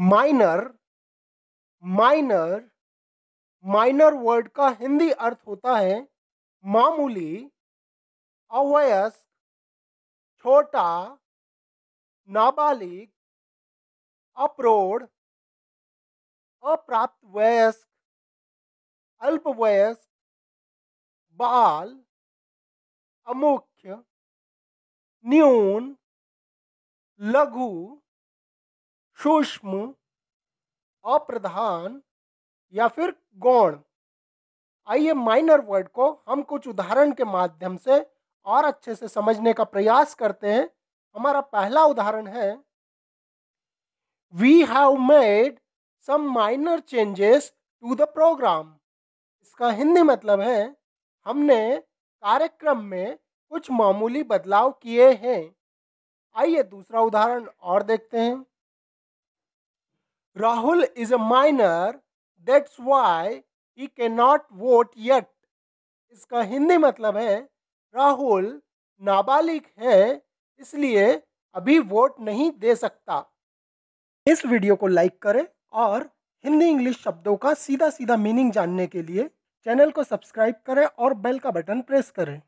Minor minor minor word का हिंदी अर्थ होता है मामूली अवयस्क छोटा नाबालिग अप्रोड अप्राप्त वयस्क अल्पवयस्क बाल अमुख्य न्यून लघु सूक्ष्म अप्रधान या फिर गौण आइए माइनर वर्ड को हम कुछ उदाहरण के माध्यम से और अच्छे से समझने का प्रयास करते हैं हमारा पहला उदाहरण है we have made some minor changes to the program इसका हिंदी मतलब है हमने कार्यक्रम में कुछ मामूली बदलाव किए हैं आइए दूसरा उदाहरण और देखते हैं Rahul is a minor, that's why he cannot vote yet. इसका हिंदी मतलब है राहुल नाबालिग है इसलिए अभी वोट नहीं दे सकता इस वीडियो को लाइक करें और हिंदी इंग्लिश शब्दों का सीधा सीधा मीनिंग जानने के लिए चैनल को सब्सक्राइब करें और बेल का बटन प्रेस करें